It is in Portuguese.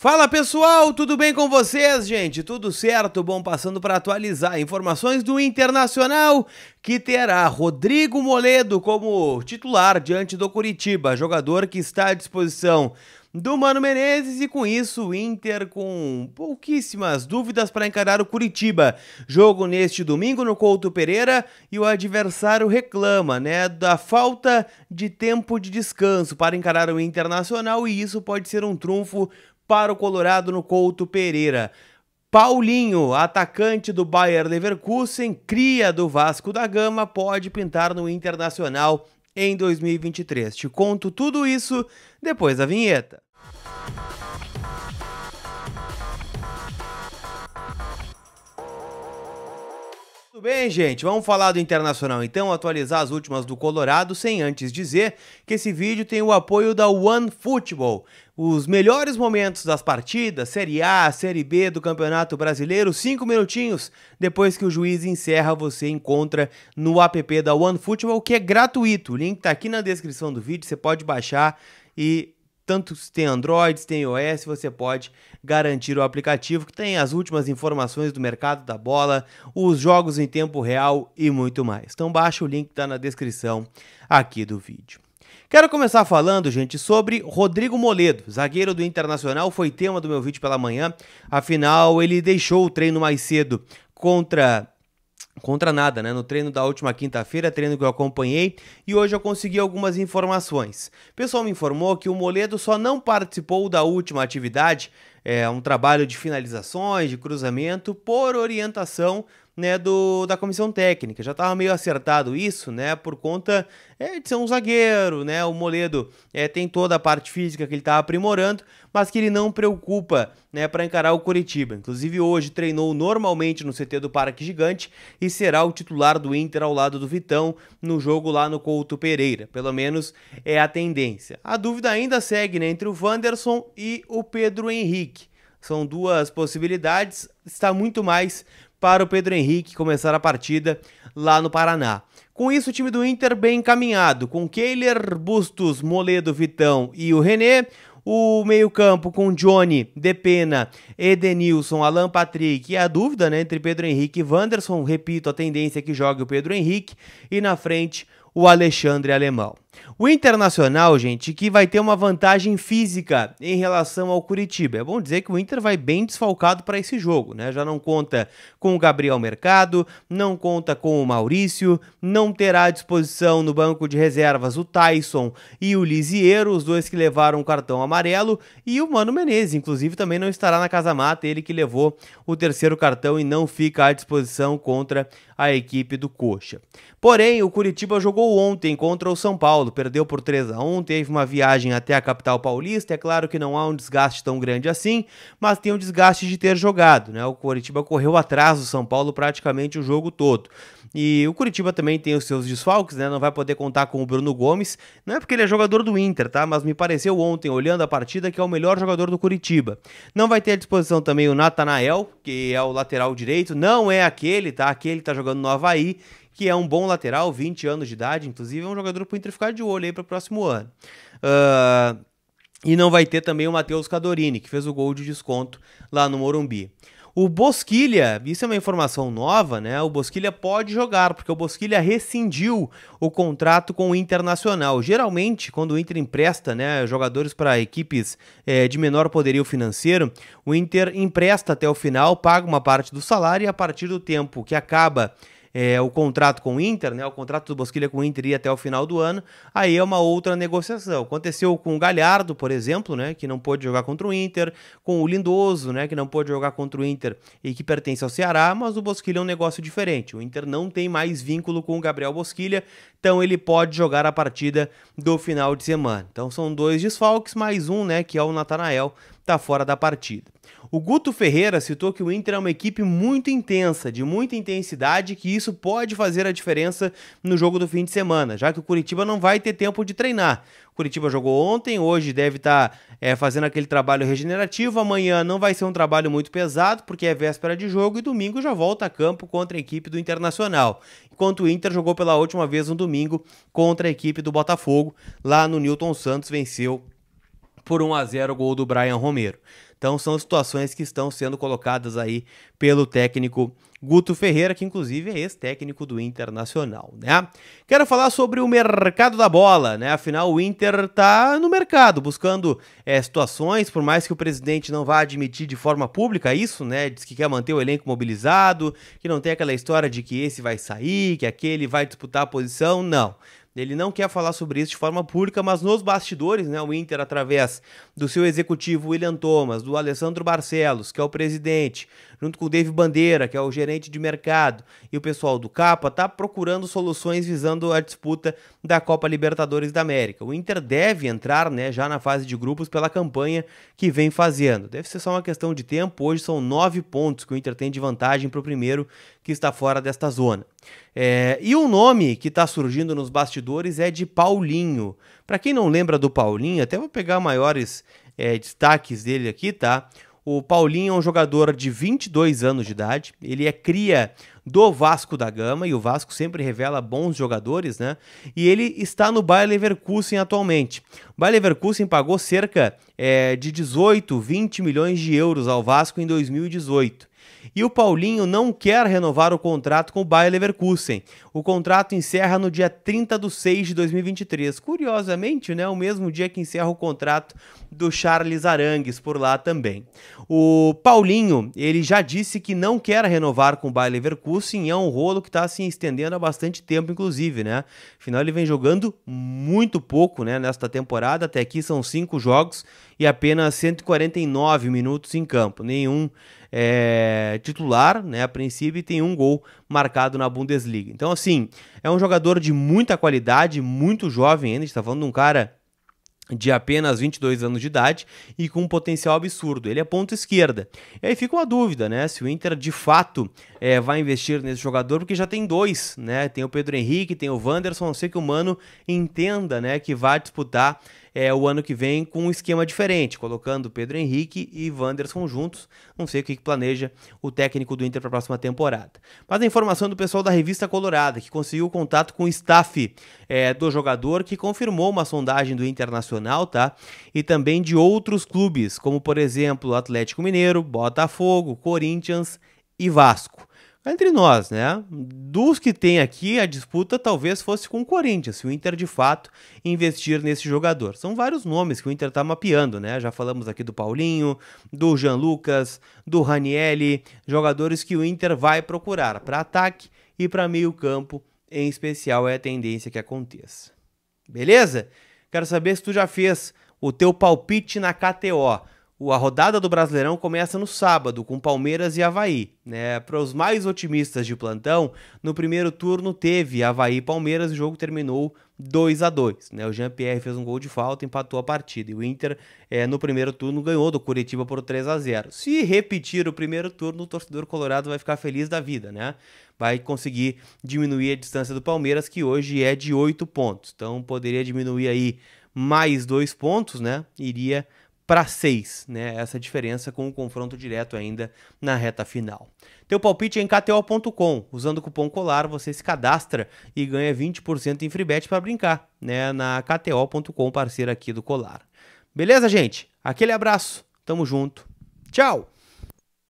Fala pessoal, tudo bem com vocês, gente? Tudo certo? Bom, passando para atualizar informações do Internacional, que terá Rodrigo Moledo como titular diante do Curitiba, jogador que está à disposição do Mano Menezes e com isso o Inter com pouquíssimas dúvidas para encarar o Curitiba. Jogo neste domingo no Couto Pereira e o adversário reclama, né, da falta de tempo de descanso para encarar o Internacional e isso pode ser um trunfo para o Colorado no Couto Pereira. Paulinho, atacante do Bayer Leverkusen, cria do Vasco da Gama, pode pintar no Internacional em 2023. Te conto tudo isso depois da vinheta. Tudo bem, gente? Vamos falar do Internacional então, atualizar as últimas do Colorado, sem antes dizer que esse vídeo tem o apoio da One Football. Os melhores momentos das partidas, Série A, Série B do Campeonato Brasileiro, Cinco minutinhos depois que o juiz encerra, você encontra no app da One Football, que é gratuito. O link tá aqui na descrição do vídeo, você pode baixar e tanto se tem Android, se tem iOS, você pode garantir o aplicativo que tem as últimas informações do mercado da bola, os jogos em tempo real e muito mais. Então baixa o link que está na descrição aqui do vídeo. Quero começar falando, gente, sobre Rodrigo Moledo, zagueiro do Internacional, foi tema do meu vídeo pela manhã. Afinal, ele deixou o treino mais cedo contra contra nada, né? No treino da última quinta-feira, treino que eu acompanhei, e hoje eu consegui algumas informações. O pessoal me informou que o Moledo só não participou da última atividade, é um trabalho de finalizações, de cruzamento, por orientação né, do, da comissão técnica. Já estava meio acertado isso, né, por conta é, de ser um zagueiro, né, o Moledo é, tem toda a parte física que ele está aprimorando, mas que ele não preocupa, né, para encarar o Curitiba. Inclusive hoje treinou normalmente no CT do Parque Gigante e será o titular do Inter ao lado do Vitão no jogo lá no Couto Pereira. Pelo menos é a tendência. A dúvida ainda segue, né, entre o Wanderson e o Pedro Henrique. São duas possibilidades, está muito mais para o Pedro Henrique começar a partida lá no Paraná. Com isso, o time do Inter bem encaminhado, com Keiler, Bustos, Moledo, Vitão e o René. O meio-campo com Johnny, Depena, Edenilson, Alan Patrick e a dúvida né, entre Pedro Henrique e Wanderson. Repito, a tendência é que jogue o Pedro Henrique. E na frente, o Alexandre Alemão. O Internacional, gente, que vai ter uma vantagem física em relação ao Curitiba. É bom dizer que o Inter vai bem desfalcado para esse jogo, né? Já não conta com o Gabriel Mercado, não conta com o Maurício, não terá à disposição no banco de reservas o Tyson e o Lisieiro, os dois que levaram o cartão amarelo, e o Mano Menezes, inclusive, também não estará na Casa Mata, ele que levou o terceiro cartão e não fica à disposição contra a equipe do Coxa. Porém, o Curitiba jogou ontem contra o São Paulo Paulo perdeu por 3 a 1, teve uma viagem até a capital paulista. É claro que não há um desgaste tão grande assim, mas tem um desgaste de ter jogado, né? O Coritiba correu atrás do São Paulo praticamente o jogo todo. E o Curitiba também tem os seus desfalques, né? Não vai poder contar com o Bruno Gomes. Não é porque ele é jogador do Inter, tá? Mas me pareceu ontem, olhando a partida, que é o melhor jogador do Curitiba. Não vai ter à disposição também o Natanael, que é o lateral direito. Não é aquele, tá? Aquele tá jogando no Havaí que é um bom lateral, 20 anos de idade, inclusive, é um jogador para o Inter ficar de olho aí para o próximo ano. Uh, e não vai ter também o Matheus Cadorini, que fez o gol de desconto lá no Morumbi. O Bosquilha, isso é uma informação nova, né? O Bosquilha pode jogar, porque o Bosquilha rescindiu o contrato com o Internacional. Geralmente, quando o Inter empresta né, jogadores para equipes é, de menor poderio financeiro, o Inter empresta até o final, paga uma parte do salário e a partir do tempo que acaba é, o contrato com o Inter, né? O contrato do Bosquilha com o Inter ia até o final do ano. Aí é uma outra negociação. Aconteceu com o Galhardo, por exemplo, né? Que não pôde jogar contra o Inter, com o Lindoso, né? Que não pôde jogar contra o Inter e que pertence ao Ceará, mas o Bosquilha é um negócio diferente. O Inter não tem mais vínculo com o Gabriel Bosquilha, então ele pode jogar a partida do final de semana. Então são dois desfalques, mais um, né? Que é o Natanael está fora da partida. O Guto Ferreira citou que o Inter é uma equipe muito intensa, de muita intensidade, que isso pode fazer a diferença no jogo do fim de semana, já que o Curitiba não vai ter tempo de treinar. O Curitiba jogou ontem, hoje deve estar tá, é, fazendo aquele trabalho regenerativo, amanhã não vai ser um trabalho muito pesado, porque é véspera de jogo e domingo já volta a campo contra a equipe do Internacional. Enquanto o Inter jogou pela última vez um domingo contra a equipe do Botafogo, lá no Newton Santos venceu por 1 a 0 gol do Brian Romero. Então são situações que estão sendo colocadas aí pelo técnico Guto Ferreira, que inclusive é ex-técnico do Internacional, né? Quero falar sobre o mercado da bola, né? Afinal, o Inter está no mercado, buscando é, situações, por mais que o presidente não vá admitir de forma pública isso, né? Diz que quer manter o elenco mobilizado, que não tem aquela história de que esse vai sair, que aquele vai disputar a posição, não. Ele não quer falar sobre isso de forma pública, mas nos bastidores, né, o Inter, através do seu executivo William Thomas, do Alessandro Barcelos, que é o presidente, junto com o Dave Bandeira, que é o gerente de mercado, e o pessoal do Capa, está procurando soluções visando a disputa da Copa Libertadores da América. O Inter deve entrar né, já na fase de grupos pela campanha que vem fazendo. Deve ser só uma questão de tempo. Hoje são nove pontos que o Inter tem de vantagem para o primeiro que está fora desta zona. É, e o nome que está surgindo nos bastidores é de Paulinho. Para quem não lembra do Paulinho, até vou pegar maiores é, destaques dele aqui, tá? O Paulinho é um jogador de 22 anos de idade, ele é cria do Vasco da Gama e o Vasco sempre revela bons jogadores, né? E ele está no Bayer Leverkusen atualmente. O Bayer Leverkusen pagou cerca é, de 18, 20 milhões de euros ao Vasco em 2018. E o Paulinho não quer renovar o contrato com o Bayer Leverkusen. O contrato encerra no dia 30 de 6 de 2023. Curiosamente, né, o mesmo dia que encerra o contrato do Charles Arangues por lá também. O Paulinho, ele já disse que não quer renovar com o Bayer Leverkusen, é um rolo que está se estendendo há bastante tempo, inclusive, né? Afinal, ele vem jogando muito pouco, né, nesta temporada, até aqui são cinco jogos, e apenas 149 minutos em campo. Nenhum é, titular, né, a princípio, e tem um gol marcado na Bundesliga. Então, assim, é um jogador de muita qualidade, muito jovem ainda, a gente está falando de um cara de apenas 22 anos de idade e com um potencial absurdo. Ele é ponta esquerda. E aí fica uma dúvida, né? Se o Inter de fato é, vai investir nesse jogador, porque já tem dois, né? Tem o Pedro Henrique, tem o Wanderson, não sei que o Mano entenda, né, que vai disputar é, o ano que vem com um esquema diferente, colocando Pedro Henrique e Wanderson juntos. Não sei o que, planeja o técnico do Inter para a próxima temporada. Mas a informação do pessoal da revista Colorada, que conseguiu contato com o staff é, do jogador, que confirmou uma sondagem do Internacional, tá? E também de outros clubes, como por exemplo Atlético Mineiro, Botafogo, Corinthians e Vasco. Entre nós, né? Dos que tem aqui, a disputa talvez fosse com o Corinthians, se o Inter de fato investir nesse jogador. São vários nomes que o Inter tá mapeando, né? Já falamos aqui do Paulinho, do Jean Lucas, do Ranielli, jogadores que o Inter vai procurar para ataque e para meio-campo, em especial é a tendência que aconteça. Beleza? Quero saber se tu já fez o teu palpite na KTO. A rodada do Brasileirão começa no sábado, com Palmeiras e Havaí. Né? Para os mais otimistas de plantão, no primeiro turno teve Havaí e Palmeiras, o jogo terminou 2 a 2 né? O Jean-Pierre fez um gol de falta, empatou a partida. E o Inter, é, no primeiro turno, ganhou do Curitiba por 3 a 0 Se repetir o primeiro turno, o torcedor colorado vai ficar feliz da vida, né? Vai conseguir diminuir a distância do Palmeiras, que hoje é de 8 pontos. Então poderia diminuir aí mais dois pontos, né? Iria para 6, né? Essa diferença com o confronto direto ainda na reta final. Teu palpite é em KTO.com. Usando o cupom COLAR, você se cadastra e ganha 20% em free bet para brincar, né? Na KTO.com, parceira aqui do Colar. Beleza, gente? Aquele abraço. Tamo junto. Tchau.